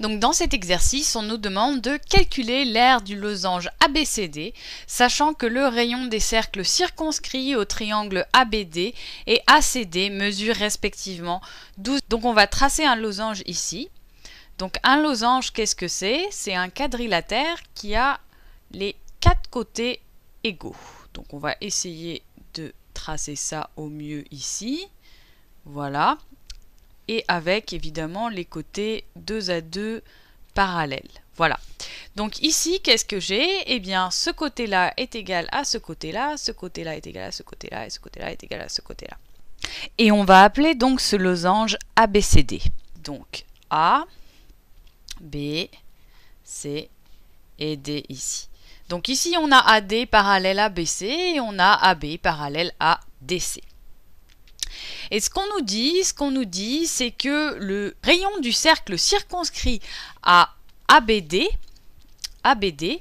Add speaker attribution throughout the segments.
Speaker 1: Donc dans cet exercice, on nous demande de calculer l'aire du losange ABCD, sachant que le rayon des cercles circonscrits au triangle ABD et ACD mesure respectivement 12. Donc on va tracer un losange ici. Donc un losange, qu'est-ce que c'est C'est un quadrilatère qui a les quatre côtés égaux. Donc on va essayer de tracer ça au mieux ici. Voilà et avec évidemment les côtés 2 à 2 parallèles. Voilà. Donc ici, qu'est-ce que j'ai Eh bien, ce côté-là est égal à ce côté-là, ce côté-là est égal à ce côté-là, et ce côté-là est égal à ce côté-là. Et on va appeler donc ce losange ABCD. Donc A, B, C et D ici. Donc ici, on a AD parallèle à BC et on a AB parallèle à DC. Et ce qu'on nous dit, ce qu'on nous dit, c'est que le rayon du cercle circonscrit à ABD, ABD,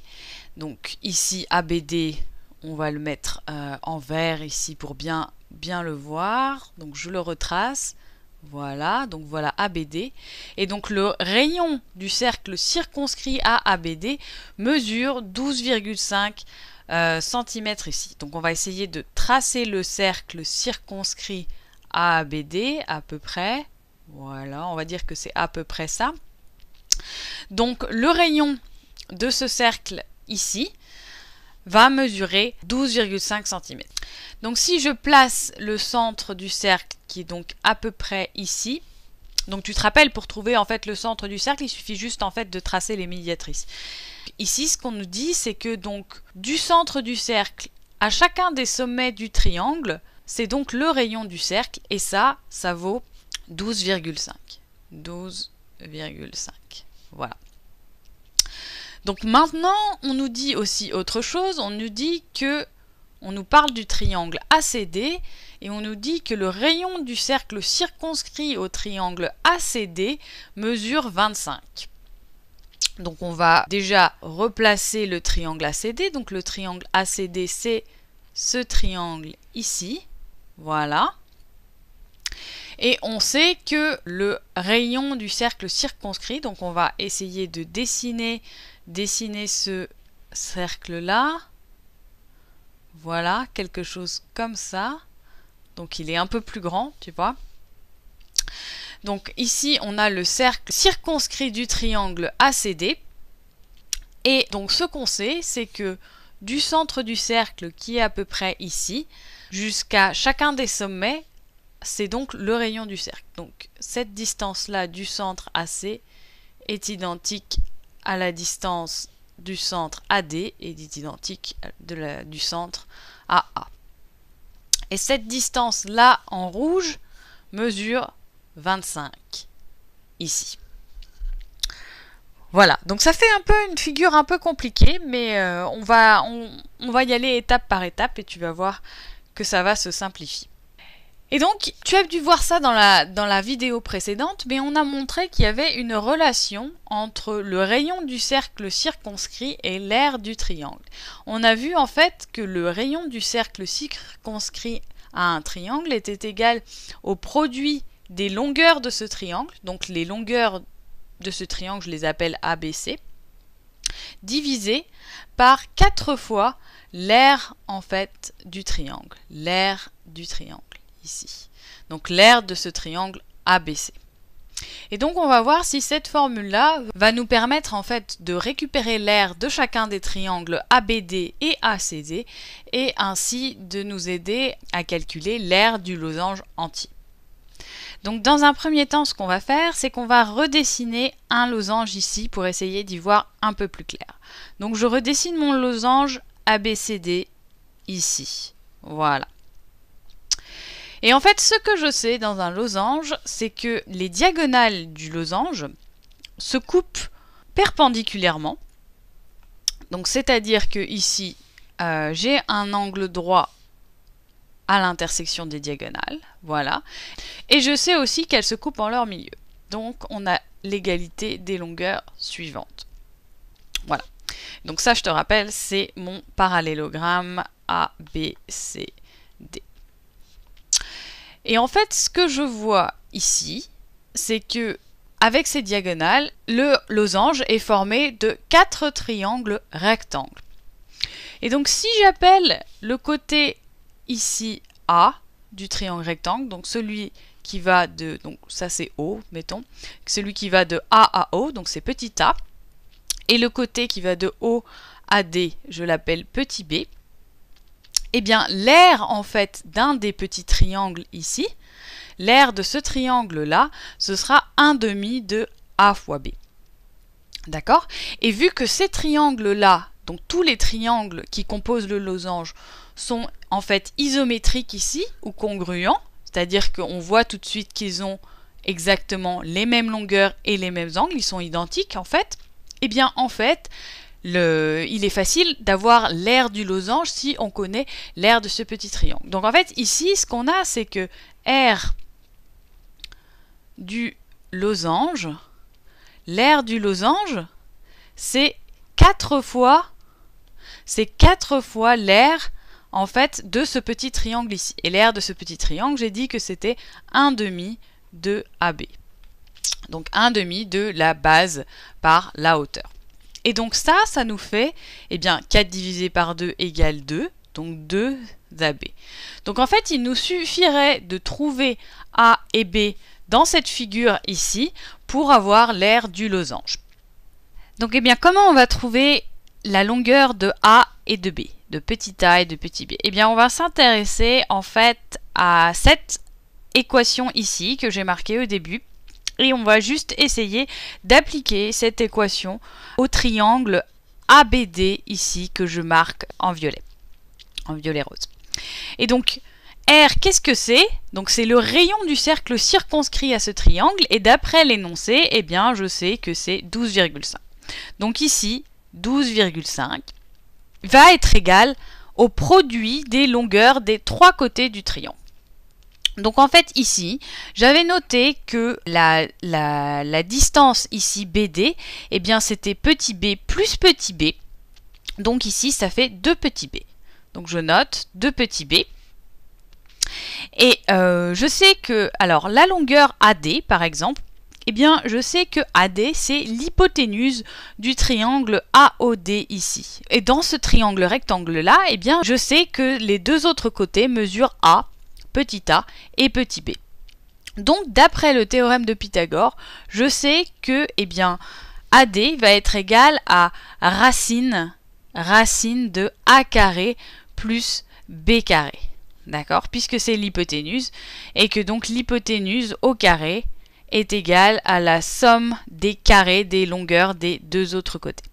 Speaker 1: donc ici ABD, on va le mettre euh, en vert ici pour bien, bien le voir. Donc je le retrace. Voilà, donc voilà ABD. Et donc le rayon du cercle circonscrit à ABD mesure 12,5 cm euh, ici. Donc on va essayer de tracer le cercle circonscrit ABD à à peu près. Voilà, on va dire que c'est à peu près ça. Donc le rayon de ce cercle ici va mesurer 12,5 cm. Donc si je place le centre du cercle qui est donc à peu près ici, donc tu te rappelles pour trouver en fait le centre du cercle, il suffit juste en fait de tracer les médiatrices. Ici ce qu'on nous dit c'est que donc du centre du cercle à chacun des sommets du triangle, c'est donc le rayon du cercle, et ça, ça vaut 12,5. 12,5. Voilà. Donc maintenant, on nous dit aussi autre chose, on nous dit que on nous parle du triangle ACD et on nous dit que le rayon du cercle circonscrit au triangle ACD mesure 25. Donc on va déjà replacer le triangle ACD. Donc le triangle ACD, c'est ce triangle ici. Voilà. Et on sait que le rayon du cercle circonscrit, donc on va essayer de dessiner, dessiner ce cercle-là. Voilà, quelque chose comme ça. Donc il est un peu plus grand, tu vois. Donc ici, on a le cercle circonscrit du triangle ACD. Et donc ce qu'on sait, c'est que du centre du cercle, qui est à peu près ici, jusqu'à chacun des sommets, c'est donc le rayon du cercle. Donc cette distance-là du centre AC est identique à la distance du centre AD et est identique de du centre AA. A. Et cette distance-là en rouge mesure 25 ici. Voilà, donc ça fait un peu une figure un peu compliquée, mais euh, on, va, on va y aller étape par étape et tu vas voir que ça va se simplifier. Et donc, tu as dû voir ça dans la, vidéo précédente, mais on a montré qu'il y avait une relation entre le rayon du cercle circonscrit et l'aire du triangle. On a vu en fait que le rayon du cercle circonscrit à un triangle était égal au produit des longueurs de ce triangle, donc les longueurs de ce triangle, je les appelle ABC, divisé par 4 fois l'aire en fait du triangle, l'aire du triangle ici. Donc l'aire de ce triangle ABC. Et donc on va voir si cette formule-là va nous permettre en fait de récupérer l'air de chacun des triangles ABD et ACD et ainsi de nous aider à calculer l'air du losange entier. Donc dans un premier temps, ce qu'on va faire, c'est qu'on va redessiner un losange ici pour essayer d'y voir un peu plus clair. Donc je redessine mon losange ABCD ici. Voilà. Et en fait, ce que je sais dans un losange, c'est que les diagonales du losange se coupent perpendiculairement. Donc c'est-à-dire que ici, euh, j'ai un angle droit à l'intersection des diagonales, voilà. Et je sais aussi qu'elles se coupent en leur milieu. Donc on a l'égalité des longueurs suivantes. Voilà. Donc ça, je te rappelle, c'est mon parallélogramme A, B, C, D. Et en fait, ce que je vois ici, c'est que avec ces diagonales, le losange est formé de quatre triangles rectangles. Et donc si j'appelle le côté ici A du triangle rectangle, donc celui qui va de, donc ça c'est O, mettons, celui qui va de A à O, donc c'est petit a, et le côté qui va de O à D, je l'appelle petit b, eh bien l'aire en fait d'un des petits triangles ici, l'aire de ce triangle-là, ce sera 1 demi de A fois B. D'accord Et vu que ces triangles-là, donc tous les triangles qui composent le losange, sont en fait isométriques ici, ou congruents, c'est-à-dire qu'on voit tout de suite qu'ils ont exactement les mêmes longueurs et les mêmes angles, ils sont identiques en fait, eh bien, en fait, le, il est facile d'avoir l'air du losange si on connaît l'air de ce petit triangle. Donc en fait, ici, ce qu'on a, c'est que R du losange, l'air du losange, c'est 4 fois, c'est quatre fois l'air en fait de ce petit triangle ici. Et l'air de ce petit triangle, j'ai dit que c'était un demi de AB donc un demi de la base par la hauteur. Et donc ça, ça nous fait eh bien, 4 divisé par 2 égale 2, donc 2 AB. Donc en fait, il nous suffirait de trouver A et B dans cette figure ici pour avoir l'air du losange. Donc eh bien, comment on va trouver la longueur de A et de B, de petit a et de petit b Eh bien, on va s'intéresser en fait à cette équation ici que j'ai marquée au début et on va juste essayer d'appliquer cette équation au triangle ABD ici que je marque en violet, en violet rose. Et donc, R, qu'est-ce que c'est Donc c'est le rayon du cercle circonscrit à ce triangle, et d'après l'énoncé, eh bien je sais que c'est 12,5. Donc ici, 12,5 va être égal au produit des longueurs des trois côtés du triangle. Donc en fait ici, j'avais noté que la, distance ici BD, eh bien c'était petit b plus petit b. Donc ici ça fait 2 petits b. Donc je note 2 petits b. Et euh, je sais que, alors la longueur AD par exemple, eh bien je sais que AD c'est l'hypoténuse du triangle AOD ici. Et dans ce triangle rectangle là, eh bien je sais que les deux autres côtés mesurent A petit a et petit b. Donc d'après le théorème de Pythagore, je sais que eh bien, AD va être égal à racine, racine de A carré plus B carré. D'accord Puisque c'est l'hypoténuse et que donc l'hypoténuse au carré est égale à la somme des carrés des longueurs des deux autres côtés.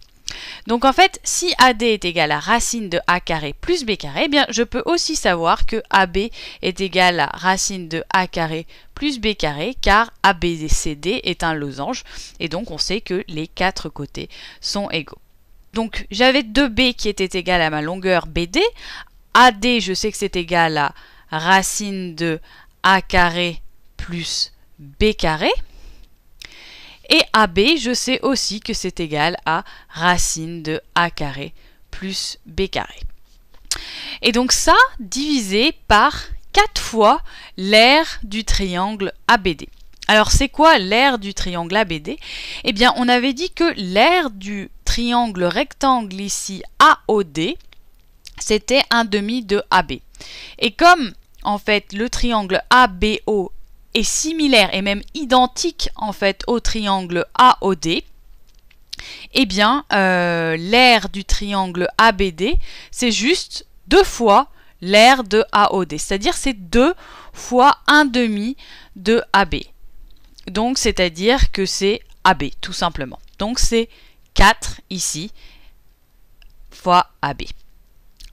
Speaker 1: Donc en fait, si AD est égal à racine de A carré plus B carré, eh bien je peux aussi savoir que AB est égal à racine de A carré plus B carré, car ABCD est un losange, et donc on sait que les quatre côtés sont égaux. Donc j'avais 2B qui était égal à ma longueur BD, AD je sais que c'est égal à racine de A carré plus B carré, et AB, je sais aussi que c'est égal à racine de A carré plus B carré. Et donc ça, divisé par 4 fois l'aire du triangle ABD. Alors c'est quoi l'aire du triangle ABD Eh bien on avait dit que l'aire du triangle rectangle ici AOD, c'était un demi de AB. Et comme en fait le triangle ABO est similaire et même identique en fait au triangle AOD, eh bien l'air euh, l'aire du triangle ABD, c'est juste deux fois l'aire de AOD, c'est-à-dire c'est deux fois un demi de AB. Donc c'est-à-dire que c'est AB tout simplement. Donc c'est 4 ici fois AB.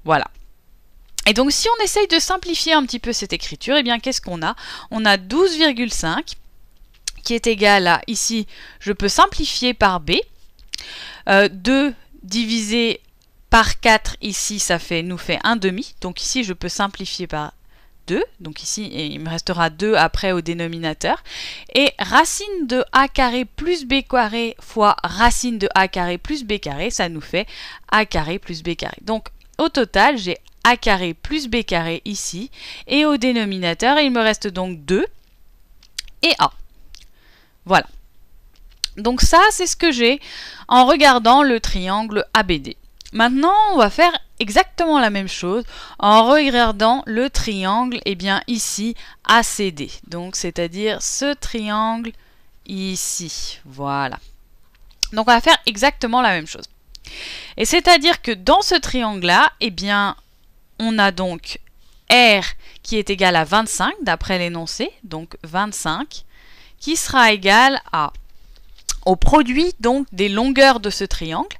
Speaker 1: Voilà. Et donc si on essaye de simplifier un petit peu cette écriture, et eh bien qu'est-ce qu'on a On a, 12,5 qui est égal à, ici, je peux simplifier par B. 2 euh, divisé par 4 ici, ça fait, nous fait 1 demi. Donc ici, je peux simplifier par 2. Donc ici, il me restera 2 après au dénominateur. Et racine de a carré plus b carré fois racine de a carré plus b carré, ça nous fait a carré plus b carré. Donc au total, j'ai a carré plus b carré ici, et au dénominateur, il me reste donc 2 et a. Voilà. Donc ça, c'est ce que j'ai en regardant le triangle ABD. Maintenant, on va faire exactement la même chose en regardant le triangle, et eh bien ici, ACD. Donc, c'est-à-dire ce triangle ici. Voilà. Donc, on va faire exactement la même chose. Et c'est-à-dire que dans ce triangle-là, et eh bien, on a donc R qui est égal à 25 d'après l'énoncé, donc 25, qui sera égal à au produit donc des longueurs de ce triangle.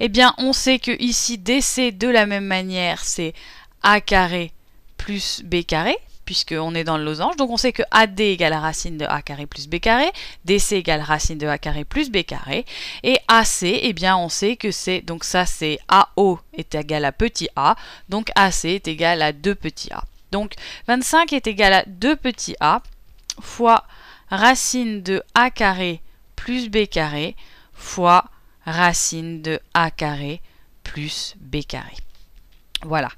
Speaker 1: Eh bien, on sait que ici DC de la même manière, c'est A carré plus B carré puisqu'on est dans le losange. Donc on sait que AD égale racine de A carré plus B carré, DC égale racine de A carré plus B carré, et AC, eh bien on sait que c'est, donc ça c'est AO est égal à petit a, donc AC est égal à 2 petit a. Donc 25 est égal à 2 petit a fois racine de A carré plus B carré fois racine de A carré plus B carré. Voilà.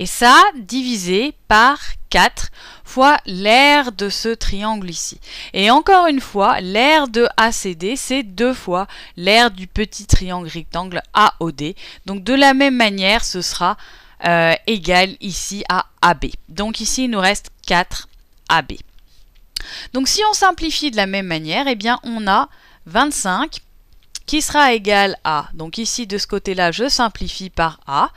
Speaker 1: Et ça, divisé par 4 fois l'aire de ce triangle ici. Et encore une fois, l'aire de ACD, c'est deux fois l'aire du petit triangle rectangle AOD. Donc de la même manière, ce sera euh, égal ici à AB. Donc ici, il nous reste 4 AB. Donc si on simplifie de la même manière, eh bien on a 25 qui sera égal à, donc ici de ce côté-là, je simplifie par A,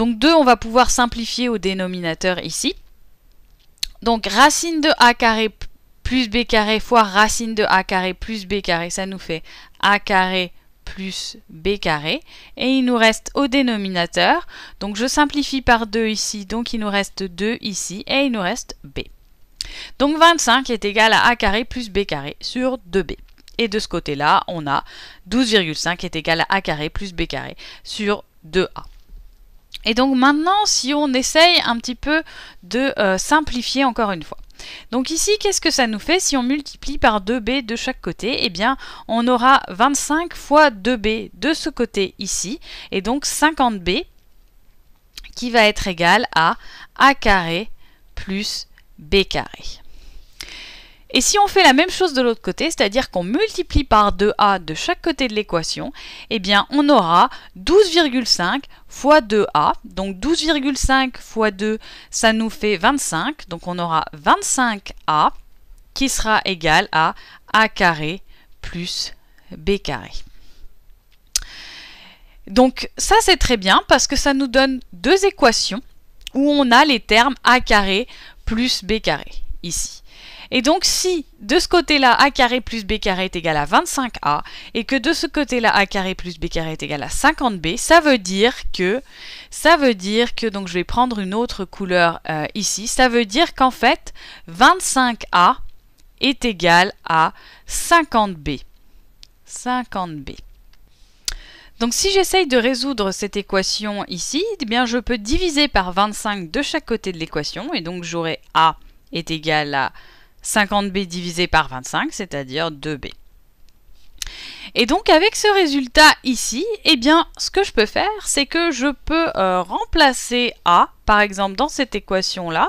Speaker 1: donc 2, on va pouvoir simplifier au dénominateur ici. Donc racine de a carré plus b carré fois racine de a carré plus b carré, ça nous fait a carré plus b carré. Et il nous reste au dénominateur, donc je simplifie par 2 ici, donc il nous reste 2 ici, et il nous reste b. Donc 25 est égal à a carré plus b carré sur 2b. Et de ce côté-là, on a 12,5 est égal à a carré plus b carré sur 2a. Et donc maintenant, si on essaye un petit peu de euh, simplifier encore une fois. Donc ici, qu'est-ce que ça nous fait si on multiplie par 2b de chaque côté Eh bien, on aura 25 fois 2b de ce côté ici, et donc 50b qui va être égal à a carré plus b carré. Et si on fait la même chose de l'autre côté, c'est-à-dire qu'on multiplie par 2a de chaque côté de l'équation, eh bien on aura 12,5 fois 2a. Donc 12,5 fois 2, ça nous fait 25. Donc on aura 25a qui sera égal à a carré plus b carré. Donc ça c'est très bien parce que ça nous donne deux équations où on a les termes a carré plus b carré ici. Et donc si de ce côté-là a carré plus b carré est égal à 25a et que de ce côté-là a carré plus b carré est égal à 50b, ça veut dire que ça veut dire que donc je vais prendre une autre couleur euh, ici, ça veut dire qu'en fait 25a est égal à 50b. 50b. Donc si j'essaye de résoudre cette équation ici, eh bien je peux diviser par 25 de chaque côté de l'équation et donc j'aurai a est égal à 50b divisé par 25, c'est-à-dire 2b. Et donc avec ce résultat ici, eh bien ce que je peux faire, c'est que je peux euh, remplacer A, par exemple dans cette équation-là,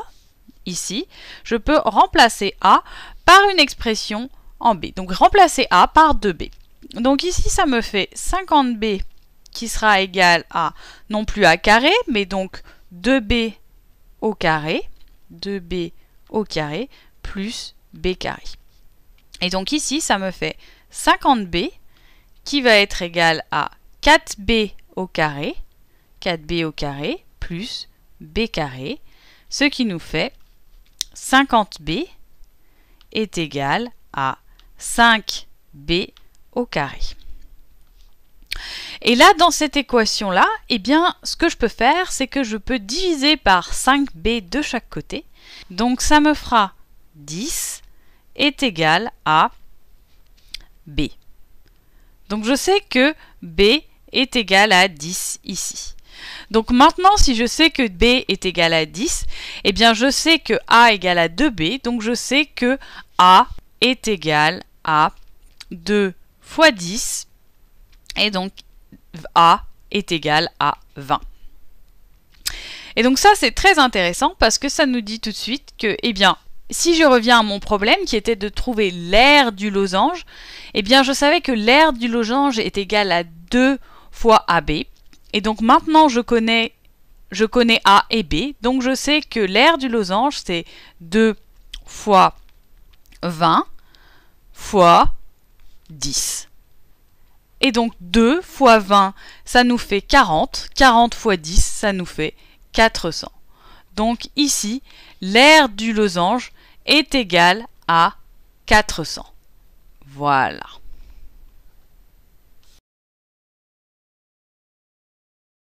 Speaker 1: ici, je peux remplacer A par une expression en B. Donc remplacer A par 2B. Donc ici, ça me fait 50B qui sera égal à, non plus A carré, mais donc 2B au carré, 2B au carré plus b carré. Et donc ici, ça me fait 50b qui va être égal à 4b au carré, 4b au carré plus b carré, ce qui nous fait 50b est égal à 5b au carré. Et là, dans cette équation-là, eh bien, ce que je peux faire, c'est que je peux diviser par 5b de chaque côté. Donc ça me fera 10 est égal à B. Donc je sais que B est égal à 10 ici. Donc maintenant, si je sais que B est égal à 10, eh bien je sais que A est égal à 2B, donc je sais que A est égal à 2 fois 10, et donc A est égal à 20. Et donc ça, c'est très intéressant parce que ça nous dit tout de suite que, eh bien, si je reviens à mon problème qui était de trouver l'air du losange, eh bien je savais que l'air du losange est égal à 2 fois AB. Et donc maintenant je connais, A et B, donc je sais que l'air du losange c'est 2 fois 20 fois 10. Et donc 2 fois 20, ça nous fait 40. 40 fois 10, ça nous fait 400. Donc ici, l'air du losange, est égal à 400. Voilà.